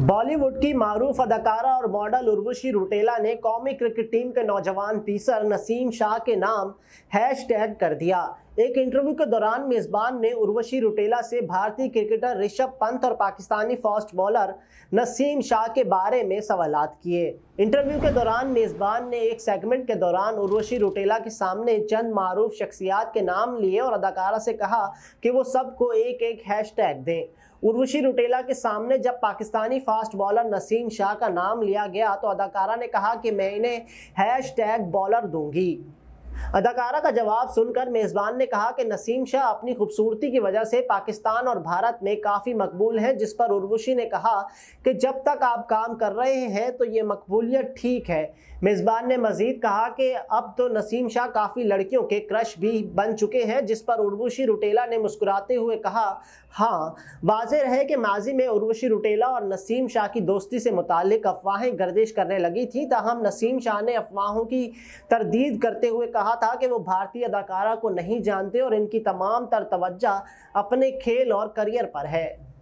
बॉलीवुड की मारूफ अदाकारा और मॉडल उर्वशी रुटेला ने कौमी क्रिकेट टीम के नौजवान पीसर नसीम शाह के नाम हैश टैग कर दिया एक इंटरव्यू के दौरान मेज़बान ने उर्वशी रुटेला से भारतीय क्रिकेटर ऋषभ पंत और पाकिस्तानी फास्ट बॉलर नसीम शाह के बारे में सवाल किए इंटरव्यू के दौरान मेज़बान ने एक सेगमेंट के दौरान उर्वशी रुटेला के सामने चंद मरूफ शख्सियात के नाम लिए और अदाकारा से कहा कि वो सबको एक एक हैश टैग दें उर्वशी रुटेला के सामने जब पाकिस्तानी फास्ट बॉलर नसीम शाह का नाम लिया गया तो अदाकारा ने कहा कि मैं इन्हें हैश टैग बॉलर दूंगी अदाकारा का जवाब सुनकर मेज़बान ने कहा कि नसीम शाह अपनी खूबसूरती की वजह से पाकिस्तान और भारत में काफ़ी मकबूल हैं जिस पर उर्वशी ने कहा कि जब तक आप काम कर रहे हैं तो ये मकबूलियत ठीक है मेज़बान ने मज़ीद कहा कि अब तो नसीम शाह काफ़ी लड़कियों के क्रश भी बन चुके हैं जिस पर उर्वशी रुटेला ने मुस्कुराते हुए कहा हाँ वाज रहे कि माजी में उर्वशी रुटेला और नसीम शाह की दोस्ती से मुतल अफवाहें गर्दिश करने लगी थी तहम नसीम शाह ने अफवाहों की तरदीद करते हुए कहा रहा था कि वो भारतीय अदाकारा को नहीं जानते और इनकी तमाम तर तवज्जा अपने खेल और करियर पर है